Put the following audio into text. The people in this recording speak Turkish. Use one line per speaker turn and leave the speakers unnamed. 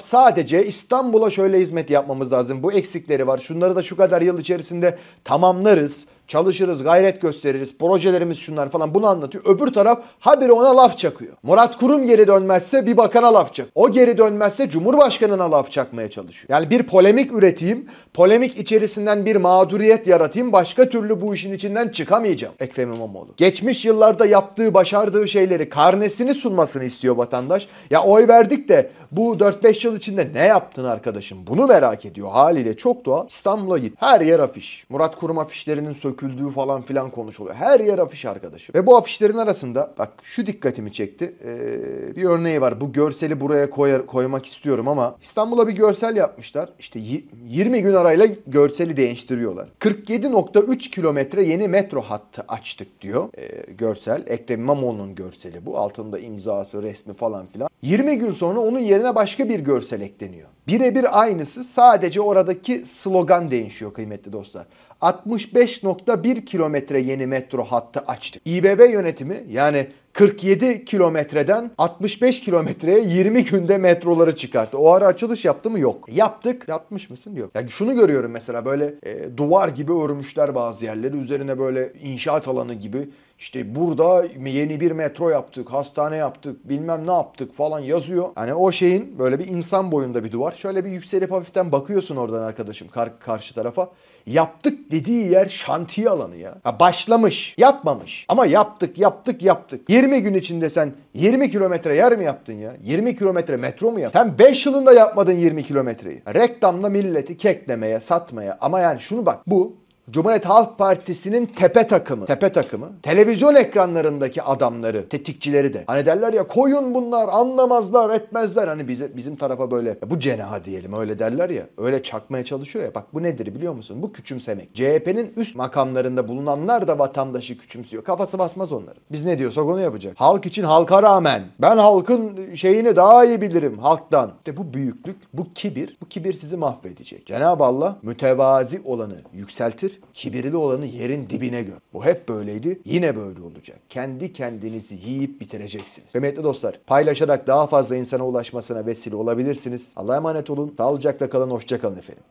Sadece İstanbul'a şöyle hizmet yapmamız lazım. Bu eksikleri var. Şunları da şu kadar yıl içerisinde tamamlarız çalışırız, gayret gösteririz, projelerimiz şunlar falan bunu anlatıyor. Öbür taraf haberi ona laf çakıyor. Murat Kurum geri dönmezse bir bakana laf çak. O geri dönmezse Cumhurbaşkanına laf çakmaya çalışıyor. Yani bir polemik üreteyim, polemik içerisinden bir mağduriyet yaratayım, başka türlü bu işin içinden çıkamayacağım Ekrem İmamoğlu. Geçmiş yıllarda yaptığı, başardığı şeyleri karnesini sunmasını istiyor vatandaş. Ya oy verdik de bu 4-5 yıl içinde ne yaptın arkadaşım? Bunu merak ediyor haliyle çok doğal. İstanbul'a git. Her yer afiş. Murat Kurum afişlerinin sök döküldüğü falan filan konuşuluyor. Her yer afiş arkadaşım. Ve bu afişlerin arasında bak şu dikkatimi çekti. Ee, bir örneği var. Bu görseli buraya koyar, koymak istiyorum ama İstanbul'a bir görsel yapmışlar. İşte 20 gün arayla görseli değiştiriyorlar. 47.3 kilometre yeni metro hattı açtık diyor. Ee, görsel. Ekrem İmamoğlu'nun görseli bu. Altında imzası, resmi falan filan. 20 gün sonra onun yerine başka bir görsel ekleniyor. Birebir aynısı sadece oradaki slogan değişiyor kıymetli dostlar. 65.1 kilometre yeni metro hattı açtık. İBB yönetimi yani 47 kilometreden 65 kilometreye 20 günde metroları çıkarttı. O ara açılış yaptı mı? Yok. Yaptık. Yapmış mısın? Yok. Yani şunu görüyorum mesela böyle e, duvar gibi örmüşler bazı yerleri. Üzerine böyle inşaat alanı gibi işte burada yeni bir metro yaptık, hastane yaptık, bilmem ne yaptık falan yazıyor. Hani o şeyin böyle bir insan boyunda bir duvar. Şöyle bir yükselip hafiften bakıyorsun oradan arkadaşım kar- karşı tarafa. Yaptık dediği yer şantiye alanı ya. Ha, başlamış, yapmamış. Ama yaptık, yaptık, yaptık. 20 gün içinde sen 20 kilometre yer mi yaptın ya? 20 kilometre metro mu yaptın? Sen 5 yılında yapmadın 20 kilometreyi. Reklamla milleti keklemeye, satmaya ama yani şunu bak bu Cumhuriyet Halk Partisi'nin tepe takımı, tepe takımı, televizyon ekranlarındaki adamları, tetikçileri de. Hani derler ya koyun bunlar, anlamazlar, etmezler. Hani bize, bizim tarafa böyle bu cenaha diyelim öyle derler ya. Öyle çakmaya çalışıyor ya. Bak bu nedir biliyor musun? Bu küçümsemek. CHP'nin üst makamlarında bulunanlar da vatandaşı küçümsüyor. Kafası basmaz onların. Biz ne diyorsak onu yapacak. Halk için halka rağmen. Ben halkın şeyini daha iyi bilirim halktan. İşte bu büyüklük, bu kibir, bu kibir sizi mahvedecek. Cenab-ı Allah mütevazi olanı yükseltir getir, kibirli olanı yerin dibine gör. Bu hep böyleydi, yine böyle olacak. Kendi kendinizi yiyip bitireceksiniz. Kıymetli dostlar, paylaşarak daha fazla insana ulaşmasına vesile olabilirsiniz. Allah'a emanet olun, sağlıcakla kalın, hoşçakalın efendim.